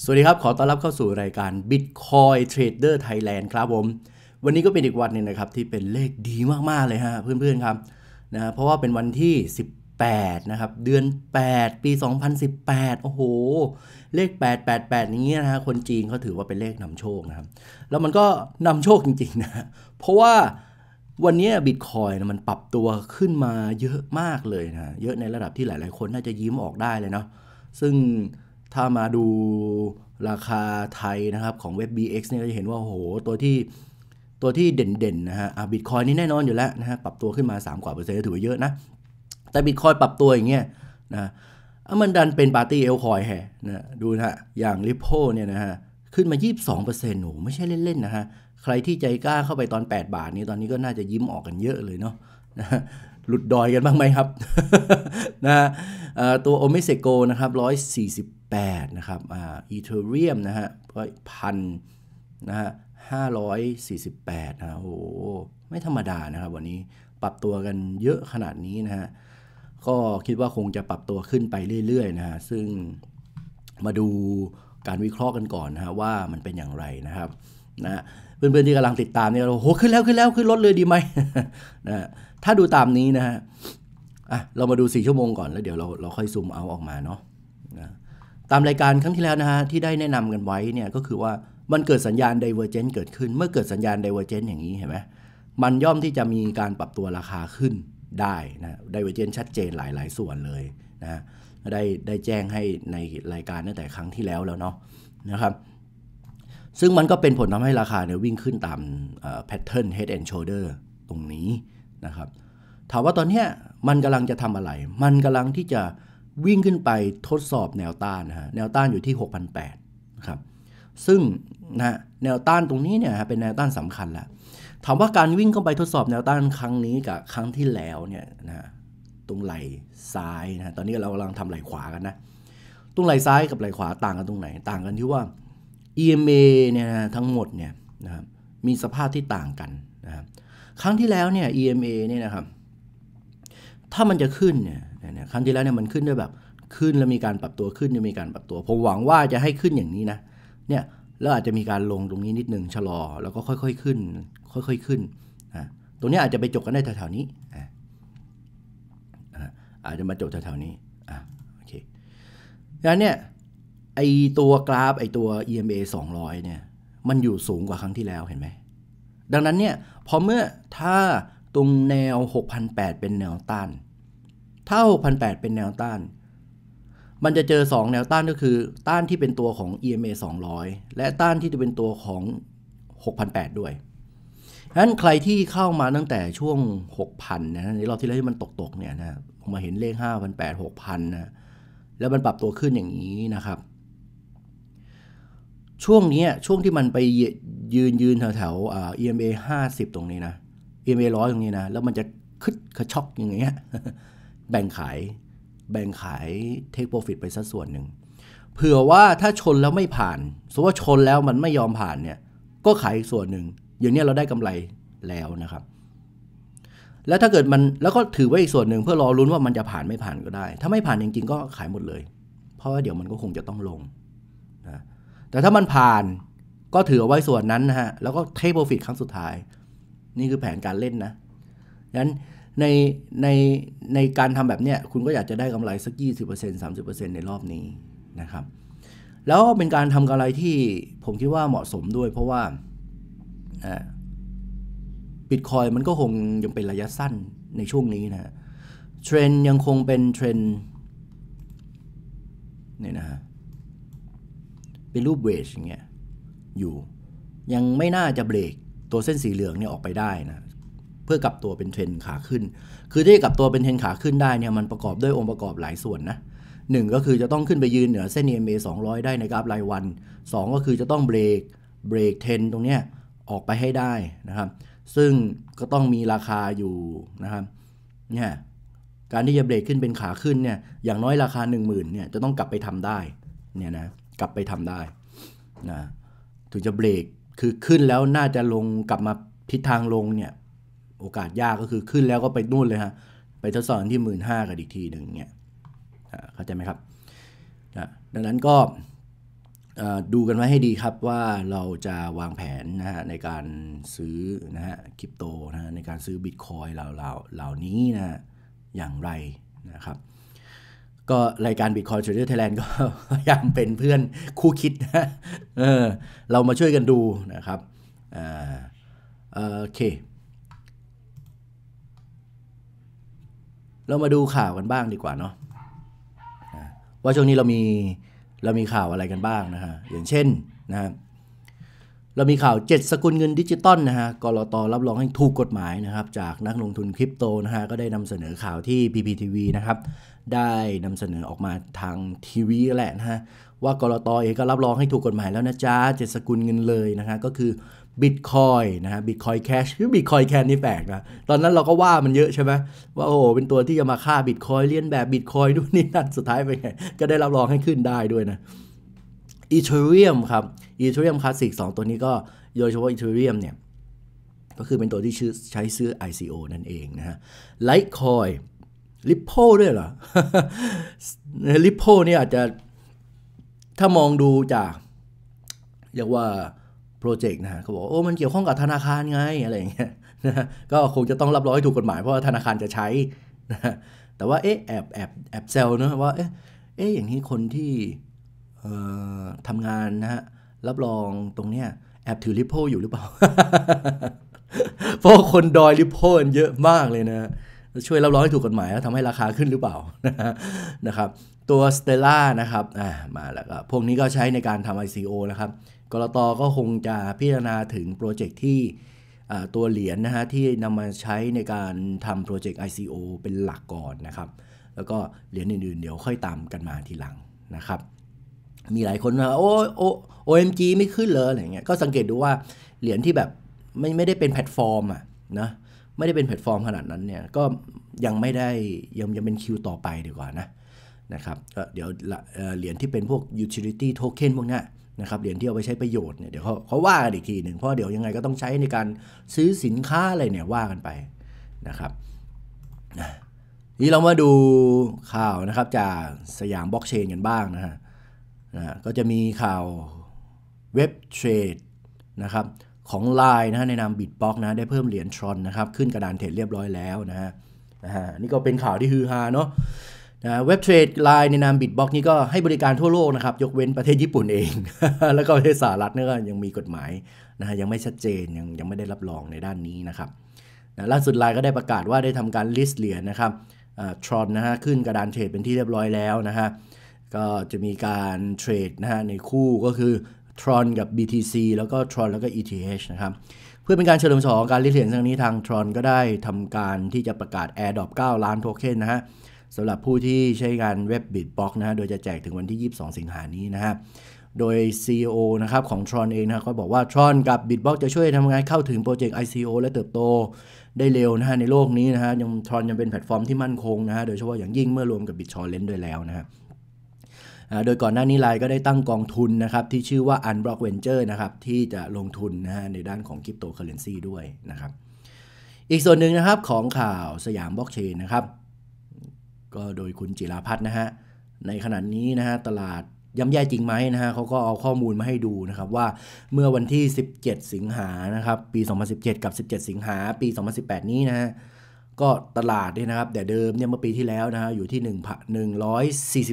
สวัสดีครับ ขอต้อนรับเข้าสู่รายการ Bitcoin Trader Thailand ครับผม วันนี้ก็เป็นอีกวันหนึ่งนะครับ ที่เป็นเลขดีมาก ๆ เลยฮะเพื่อน ๆ ครับนะเพราะว่าเป็นวันที่ 18 นะครับ เดือน 8 ปี 2018 โอ้โห เลข 888อย่างเงี้ยนะฮะคนจีนเขาถือว่าเป็นเลขนำโชคนะครับ แล้วมันก็นำโชคจริง ๆ นะ เพราะว่าวันนี้บิตคอยนมันปรับตัวขึ้นมาเยอะมากเลยนะเยอะในระดับที่หลายๆ คนน่าจะยิ้มออกได้เลยเนาะซึ่งถ้ามาดูราคาไทยนะครับ ของ WebBX เนี่ยจะเห็นว่าโหตัวที่ ตัวที่เด่นๆนะฮะ อ่บิตคอยนี่แน่นอนอยู่แล้วนะฮะ ปรับตัวขึ้นมา 3 กว่าเปอร์เซ็นต์ถือว่าเยอะนะ แต่บิตคอยปรับตัวอย่างเงี้ยนะมันดันเป็นปาร์ตี้เอลคอยแฮนะดูนะฮะ อย่างริปโพเนี่ยนะฮะ ขึ้นมา22%โอ้ไม่ใช่เล่นๆนะฮะ ใครที่ใจกล้าเข้าไปตอน8 บาทนี้ตอนนี้ก็น่าจะยิ้มออกกันเยอะเลยเนาะนะหลุดดอยกันบ้างไหมครับนะตัวโอเมเซโกนะครับ140 8นะครับอ่าอีเทอเรียมนะฮะก็พันนะฮะ548นะโอ้ไม่ธรรมดานะครับ วันนี้ ปรับตัวกันเยอะขนาดนี้นะฮะ ก็คิดว่าคงจะปรับตัวขึ้นไปเรื่อยๆนะฮะ ซึ่งมาดูการวิเคราะห์กันก่อนนะฮะว่ามันเป็นอย่างไรนะครับ นะ เพื่อนๆที่กำลังติดตามเนี่ยโอ้โห ขึ้นแล้วขึ้นแล้วขึ้นลดเลยดีไหมนะ ถ้าดูตามนี้นะฮะ อ่ะ เรามาดู4ชั่วโมงก่อนแล้วเดี๋ยวเราเราค่อยซูมเอาออกมาเนาะ นะตามรายการครั้งที่แล้วนะฮะที่ได้แนะนำกันไว้เนี่ยก็คือว่ามันเกิดสัญญาณ d i v e r g e n c เกิดขึ้นเมื่อเกิดสัญญาณ d i v e r g e n c อย่างนี้เห็นไหมมันย่อมที่จะมีการปรับตัวราคาขึ้นได้นะ d i v e r g e n c ชัดเจนหลายๆ ส่วนเลยนะได้ได้แจ้งให้ในรายการตั้งแต่ครั้งที่แล้วแล้วเนาะนะครับ ซึ่งมันก็เป็นผลทำให้ราคาเนี่ยวิ่งขึ้นตามแพทเทิร์น head and shoulder ตรงนี้นะครับ ถามว่าตอนนี้มันกำลังจะทำอะไร มันกำลังที่จะวิ่งขึ้นไปทดสอบแนวต้านนะฮะแนวต้านอยู่ที่6,800นะครับซึ่งนะแนวต้านตรงนี้เนี่ยเป็นแนวต้านสำคัญแล้วถามว่าการวิ่งเข้าไปทดสอบแนวต้านครั้งนี้กับครั้งที่แล้วเนี่ยนะตรงไหล่ซ้ายนะตอนนี้เรากำลังทำไหล่ขวากันนะ ตรงไหล่ซ้ายกับไหล่ขวาต่างกันตรงไหนต่างกันที่ว่า EMA เนี่ยนะทั้งหมดเนี่ยนะครับมีสภาพที่ต่างกันนะครับครั้งที่แล้วเนี่ย EMA เนี่ยนะครับถ้ามันจะขึ้นเนี่ยครั้งที่แล้วเนี่ยมันขึ้นด้วยแบบขึ้นแล้วมีการปรับตัวขึ้นจะมีการปรับตัว ผมหวังว่าจะให้ขึ้นอย่างนี้นะ เนี่ยแล้วอาจจะมีการลงตรงนี้นิดนึง ชะลอแล้วก็ค่อยๆขึ้น ค่อยๆขึ้นนะตรงนี้อาจจะไปจบกันได้แถวๆนี้อาจจะมาจบแถวๆนี้ อ่ะโอเคดังนั้นเนี่ยไอตัวกราฟ ไอตัว EMA 200 เนี่ยมันอยู่สูงกว่าครั้งที่แล้วเห็นไหม ดังนั้นเนี่ยพอเมื่อถ้าตรงแนว6 0 0เป็นแนวต้านถ้า6 0 0เป็นแนวต้าน มันจะเจอ 2 แนวต้านก็คือ ต้านที่เป็นตัวของ EMA 200 และต้านที่จะเป็นตัวของ6 0 0 ด้วยงนั้นใครที่เข้ามาตั้งแต่ช่วง 6,000นะในรอบที่แล้วที่มันตกๆเนี่ยนะมาเห็นเลข5 0 0 6,000นะ แล้วมันปรับตัวขึ้นอย่างนี้นะครับ ช่วงนี้ช่วงที่มันไปยืนยืนแถวแถว EMA 50 ตรงนี้นะเอเ a ร้อยตรงนี้นะแล้วมันจะคึดกระชอกอย่างเงี้ยแบ่งขายแบ่งขายเทคโปรฟิตไปสัดส่วนหนึ่ง เผื่อว่าถ้าชนแล้วไม่ผ่านสมมติว่าชนแล้วมันไม่ยอมผ่านเนี่ยก็ขายอีกส่วนหนึ่งอย่างนี้เราได้กำไรแล้วนะครับ แล้วถ้าเกิดมันแล้วก็ถือไว้อีกส่วนหนึ่งเพื่อรอรุ้นว่ามันจะผ่านไม่ผ่านก็ได้ ถ้าไม่ผ่านจริงๆก็ขายหมดเลย เพราะว่าเดี๋ยวมันก็คงจะต้องลงนะแต่ถ้ามันผ่านก็ถือไว้ส่วนนั้นนะฮะแล้วก็เทคโปรฟิตครั้งสุดท้ายนี่คือแผนการเล่นนะงั้นในในในการทำแบบเนี้ยคุณก็อยากจะได้กำไรสัก 20% 30%ในรอบนี้นะครับ แล้วเป็นการทำกำไรที่ผมคิดว่าเหมาะสมด้วยเพราะว่าบิตคอยมันก็คงยังเป็นระยะสั้นในช่วงนี้นะเทรนยังคงเป็นเทรนเนี่ยนะฮะเป็นรูปเวชอย่างเงี้ยอยู่ ยังไม่น่าจะเบรกตัวเส้นสีเหลืองเนี่ยออกไปได้นะเพื่อกลับตัวเป็นเทรนขาขึ้น คือที่กลับตัวเป็นเทรนขาขึ้นได้เนี่ยมันประกอบด้วยองค์ประกอบหลายส่วนนะหนึ่งก็คือจะต้องขึ้นไปยืนเหนือเส้น EMA 200 ได้ในกราฟรายวัน 2 ก็คือจะต้องเบรกเบรกเทรนตรงเนี้ยออกไปให้ได้นะครับซึ่งก็ต้องมีราคาอยู่นะครับเนี่ยการที่จะเบรกขึ้นเป็นขาขึ้นเนี่ยอย่างน้อยราคา 1 0,000เนี่ยจะต้องกลับไปทำได้เนี่ยนะกลับไปทำได้นะถึงจะเบรกคือขึ้นแล้วน่าจะลงกลับมาทิศทางลงเนี่ยโอกาสยากก็คือขึ้นแล้วก็ไปนู่นเลยฮะ ไปทดสอบที่หมื่นห้ากันอีกทีหนึ่งเนี่ยเข้าใจไหมครับ ดังนั้นก็ดูกันไว้ให้ดีครับว่าเราจะวางแผนนะฮะในการซื้อนะฮะคริปโตนะฮะในการซื้อบิตคอยเหล่าเหล่าเหล่านี้นะอย่างไรนะครับก็รายการ Bitcoin Trader Thailand ก็ยังเป็นเพื่อนคู่คิดนะเออเรามาช่วยกันดูนะครับอ่าโอเค เรามาดูข่าวกันบ้างดีกว่าเนาะว่าช่วงนี้เรามีเรามีข่าวอะไรกันบ้างนะฮะ อย่างเช่นนะครับเรามีข่าว 7 สกุลเงินดิจิตอลนะฮะกรอตรับรองให้ถูกกฎหมายนะครับจากนักลงทุนคริปโตนะฮะก็ได้นำเสนอข่าวที่ PPTV นะครับ ได้นำเสนอออกมาทางทีวีแหละนะฮะว่ากรอตเองก็รับรองให้ถูกกฎหมายแล้วนะจ๊ะ7สกุลเงินเลยนะฮะก็คือ Bitcoin นะฮะ Bitcoin Cash หรือ Bitcoin Cash นี่แปลกนะตอนนั้นเราก็ว่ามันเยอะใช่ไหมว่าโอ้โหเป็นตัวที่จะมาฆ่า Bitcoin เลียนแบบ Bitcoin นู่นนี่นั่นสุดท้ายไปไงก็ได้รับรองให้ขึ้นได้ด้วยนะอีเทเรียมครับอีเทเรียมคลาสสิกสองตัวนี้ก็โดยเฉพาะอีเทเรียมเนี่ยก็คือเป็นตัวที่ชื่อใช้ซื้อ ICO นั่นเองนะฮะไลท์คอยลิปโพด้วยเหรอลิปโพเนี่ยอาจจะถ้ามองดูจากเรียกว่าโปรเจกต์นะฮะเขาบอกโอ้มันเกี่ยวข้องกับธนาคารไงอะไรอย่างเงี้ยนะก็คงจะต้องรับรองให้ถูกกฎหมายเพราะธนาคารจะใช้นะแต่ว่าเอ๊ะแอบแอบแอบเซลเนะว่าเอ๊ะเอ๊ะอย่างนี้คนที่ออทำงานนะฮะรับรองตรงเนี้ยแอบถือลิโพอยู่หรือเปล่า เพราะคนดอยลิโพเยอะมากเลยนะ ช่วยรับรองให้ถูกกฎหมายแล้วทำให้ราคาขึ้นหรือเปล่านะครับ ตัวสเตล่านะครับมาแล้วก็พวกนี้ก็ใช้ในการทำ ICO นะครับ กรตก็คงจะพิจารณาถึงโปรเจกต์ที่ตัวเหรียญนนะฮะที่นำมาใช้ในการทำโปรเจกต์ ICO เป็นหลักก่อนนะครับ แล้วก็เหรียญอื่น ๆ เดี๋ยวค่อยตามกันมาทีหลังนะครับมีหลายคน่าโอ้โอโอเอ็มจีไม่ขึ้นเลยอะไรเงี้ย ก็สังเกตดูว่า เหรียญที่แบบไม่ไม่ได้เป็นแพลตฟอร์มอ่ะนะไม่ได้เป็นแพลตฟอร์มขนาดนั้นเนี่ยก็ยังไม่ได้ยังยังเป็นคิวต่อไปดีกว่านะนะครับก็เดี๋ยวเหรียญที่เป็นพวก utility token พวกนี้นะครับเหรียญที่เอาไปใช้ประโยชน์เนี่ยเดี๋ยวเขาเขาว่ากันอีกทีหนึ่งเพราะเดี๋ยวยังไงก็ต้องใช้ในการซื้อสินค้าอะไรเนี่ยว่ากันไปนะครับนี่เรามาดูข่าวนะครับจากสยามบล็อกเชนกันบ้างนะฮะนะก็จะมีข่าวเว็บเทรดนะครับของ l ล n e นะฮะในนามบิตบ็อกนะได้เพิ่มเหรียญทรอนนะครับขึ้นกระดานเทรดเรียบร้อยแล้วนะฮะนะฮะนี่ก็เป็นข่าวที่ฮือฮาเนาะนะเว็บเทรดไลน์ในนามบิตบ็อกนี้ก็ให้บริการทั่วโลกนะครับยกเว้นประเทศญี่ปุ่นเอง แล้วก็ประเทศสหรัฐเนี่ยยังมีกฎหมายนะฮะยังไม่ชัดเจนยังยังไม่ได้รับรองในด้านนี้นะครับนะล่าสุดไลน์ก็ได้ประกาศว่าได้ทำการลิสต์เหรียญนะครับทรอนนะฮะขึ้นกระดานเทรดเป็นที่เรียบร้อยแล้วนะฮะก็จะมีการเทรดนะฮะในคู่ก็คือ Tron กับ BTC แล้วก็ Tron แล้วก็ ETH นะครับเพื่อเป็นการเฉลิมฉลองการลรเทรียนครั้งนี้ทาง Tron ก็ได้ทำการที่จะประกาศ AirDrop 9ล้านโทเค็นนะฮะสำหรับผู้ที่ใช้งานเว็บ Bitbox นะฮะโดยจะแจกถึงวันที่ 22 สิงหานี้นะฮะโดย CEO นะครับของ Tron เองนะก็บอกว่า Tron กับ Bitbox จะช่วยทำงานเข้าถึงโปรเจกต์ ICO และเติบโตได้เร็วนะฮะในโลกนี้นะฮะยัง Tron ยังเป็นแพลตฟอร์มที่มั่นคงนะฮะโดยเฉพาะอย่างยิ่งเมื่อรวมกับ BitTorrent ด้วยแล้วนะฮะโดยก่อนหน้านี้ไลน์ก็ได้ตั้งกองทุนนะครับ ที่ชื่อว่า Unblock Venture นะครับที่จะลงทุนนะฮะในด้านของคริปโตเคอเรนซีด้วยนะครับอีกส่วนหนึ่งนะครับของข่าวสยามบล็อกเชนนะครับก็โดยคุณจิราพัฒน์นะฮะในขณะนี้นะฮะตลาดย่ำแย่จริงไหมนะฮะเขาก็เอาข้อมูลมาให้ดูนะครับว่าเมื่อวันที่ 17 สิงหานะครับ ปี 2017 กับ 17 สิงหา ปี 2018 นี้นะฮะก็ตลาดนี่นะครับแต่เดิมเนี่ยเมื่อปีที่แล้วนะฮะอยู่ที่1 1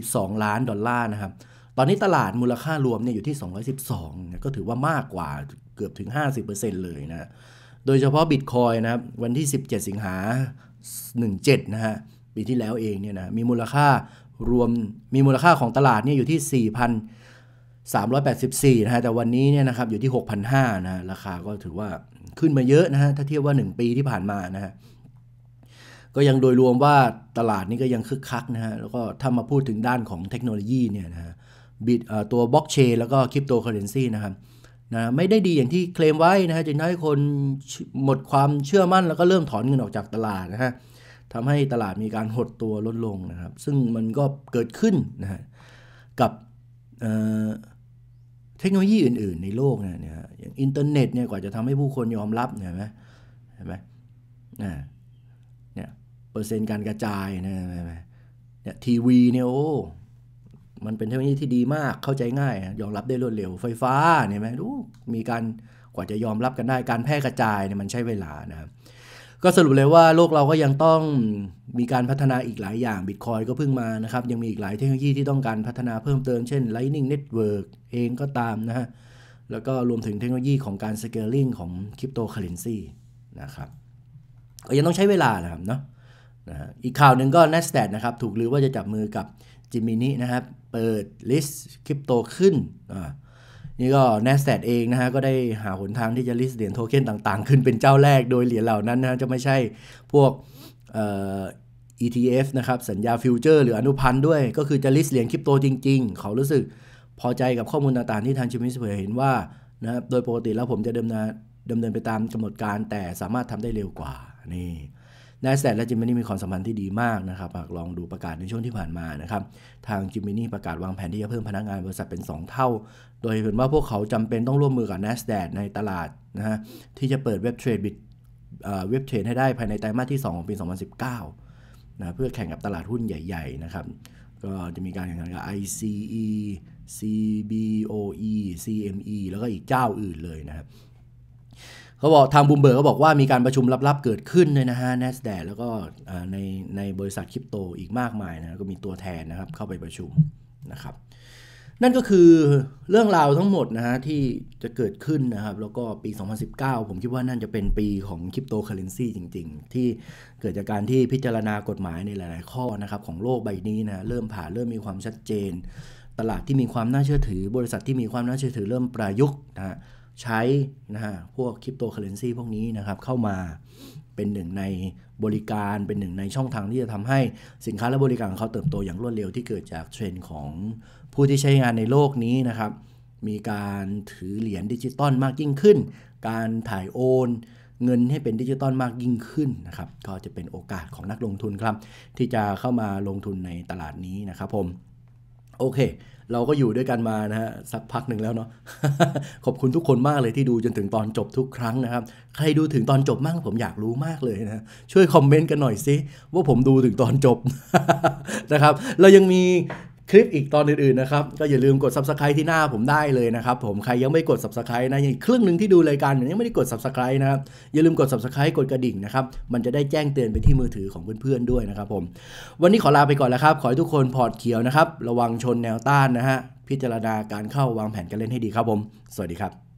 4งล้านดอลลาร์นะครับตอนนี้ตลาดมูลค่ารวมเนี่ยอยู่ที่ 212นะก็ถือว่ามากกว่าเกือบถึง 50%เลยนะโดยเฉพาะบิตคอยนะครับวันที่ 17 สิงหา 17นะฮะปีที่แล้วเองเนี่ยนะมีมูลค่ารวมมีมูลค่าของตลาดเนี่ยอยู่ที่ 4,384นะฮะแต่วันนี้เนี่ยนะครับอยู่ที่ 6,500นะราคาก็ถือว่าขึ้นมาเยอะนะฮะถ้าเทียบว่า 1 ปีที่ผ่านมานะฮะก็ยังโดยรวมว่าตลาดนี้ก็ยังคึกคักนะฮะ แล้วก็ถ้ามาพูดถึงด้านของเทคโนโลยีเนี่ยนะฮะบิตตัวบล็อกเชนแล้วก็คริปโตเคอเรนซีนะครับนะไม่ได้ดีอย่างที่เคลมไว้นะฮะ จนทำให้คนหมดความเชื่อมั่นแล้วก็เริ่มถอนเงินออกจากตลาดนะฮะ ทำให้ตลาดมีการหดตัวลดลงนะครับ ซึ่งมันก็เกิดขึ้นนะฮะ กับเเทคโนโลยีอื่นๆในโลกนะเนี่ยอย่างอินเทอร์เน็ตเนี่ยกว่าจะทำให้ผู้คนยอมรับเห็นไหมเห็นไหมนะเปอร์เซ็นต์การกระจายนยเนี่ยทีวีเนี่ยโอ้ มันเป็นเทคโนโลยีที่ดีมากเข้าใจง่ายยอมรับได้รวดเร็วไฟฟ้าเนี่ยไหมดูมีการกว่าจะยอมรับกันได้การแพร่กระจายเนี่ยมันใช้เวลานะครับก็สรุปเลยว่าโลกเราก็ยังต้องมีการพัฒนาอีกหลายอย่างบิตคอยก็เพิ่งมานะครับ ยังมีอีกหลายเทคโนโลยีที่ต้องการพัฒนาเพิ่มเติมเช่น Lightning Network เองก็ตามนะฮะแล้วก็รวมถึงเทคโนโลยีของการสเกลลิงของคริปโตเคอเรนซีนะครับก็ยังต้องใช้เวลานะครับเนาะนะฮะอีกข่าวหนึ่งก็ n แอสแตนะครับถูกลือว่าจะจับมือกับจิมมินินะครับเปิดลิสต์คริปโตขึ้นอ่านี่ก็ n แอสแ q เองนะฮะก็ได้หาหนทางที่จะลิสต์เหรียญโทเค็นต่าง ๆ ขึ้นเป็นเจ้าแรกโดยเหรียญเหล่านั้นนะจะไม่ใช่พวก ETF นะครับสัญญาฟิวเจอร์หรืออนุพันธ์ด้วย ก็คือจะลิสต์เหรียญคริปโตจริงๆ เขารู้สึกพอใจกับข้อมูลต่างๆ ที่ทางชิมิสเผยเห็นว่านะครับโดยปกติแล้วผมจะดำเนินดำเนินไปตามกำหนดการ แต่สามารถทำได้เร็วกว่านี่นแอสแตและม e m นี่มีความสัมพันธ์ที่ดีมากนะครับหากลองดูประกาศในช่วงที่ผ่านมานะครับ ทางม e m นี่ประกาศวางแผนที่จะเพิ่มพนักงานบริษัทเป็น 2 เท่า โดยเห็นว่าพวกเขาจำเป็นต้องร่วมมือกับ n แอสแตในตลาดนะฮะที่จะเปิดเว็บเทรดบิตเว็บเทรดให้ได้ภายในไตรมาสที่2ของปี 2019นะเพื่อแข่งกับตลาดหุ้นใหญ่ๆนะครับ ก็จะมีการแข่งขันกับ ICE CBOE CME แล้วก็อีกเจ้าอื่นเลยนะครับเขาบอกทางบูมเบิร์กก็บอกว่ามีการประชุมลับๆ เกิดขึ้นเลยนะฮะเนสแดแล้วก็ในในบริษัทคริปโตอีกมากมายนะก็มีตัวแทนนะครับเข้าไปประชุมนะครับ นั่นก็คือเรื่องราวทั้งหมดนะฮะ ที่จะเกิดขึ้นนะครับ แล้วก็ปี 2019 ผมคิดว่านั่นจะเป็นปีของคริปโตเคอเรนซีจริงๆ ที่เกิดจากการที่พิจารณากฎหมายในหลายๆ ข้อนะครับ ของโลกใบนี้นะเริ่มผ่านเริ่มมีความชัดเจน ตลาดที่มีความน่าเชื่อถือ บริษัทที่มีความน่าเชื่อถือเริ่มประยุกต์นะฮะใช้นะฮะพวกคริปโตเคอเรนซีพวกนี้นะครับเข้ามาเป็นหนึ่งในบริการเป็นหนึ่งในช่องทางที่จะทำให้สินค้าและบริการของเขาเติบโตอย่างรวดเร็วที่เกิดจากเทรนด์ของผู้ที่ใช้งานในโลกนี้นะครับมีการถือเหรียญดิจิตอลมากยิ่งขึ้น การถ่ายโอนเงินให้เป็นดิจิตอลมากยิ่งขึ้นนะครับก็จะเป็นโอกาสของนักลงทุนครับที่จะเข้ามาลงทุนในตลาดนี้นะครับผมโอเคเราก็อยู่ด้วยกันมานะฮะสักพักหนึ่งแล้วเนาะขอบคุณทุกคนมากเลยที่ดูจนถึงตอนจบทุกครั้งนะครับ ใครดูถึงตอนจบมางผมอยากรู้มากเลยนะช่วยคอมเมนต์กันหน่อยสิว่าผมดูถึงตอนจบนะครับ เรายังมีคลิปอีกตอนอื่นๆนะครับ ก็อย่าลืมกด subscribe ที่หน้าผมได้เลยนะครับผมใครยังไม่กด subscribe นะยังครึ่งหนึ่งที่ดูรายการยังไม่ได้กด subscribe นะครับ อย่าลืมกด subscribe กดกระดิ่งนะครับมันจะได้แจ้งเตือนไปที่มือถือของเพื่อนๆด้วยนะครับผมวันนี้ขอลาไปก่อนแล้วครับ ขอให้ทุกคนพอร์ตเขียวนะครับ ระวังชนแนวต้านนะฮะพิจารณาการเข้าวางแผนการเล่นให้ดีครับผม สวัสดีครับ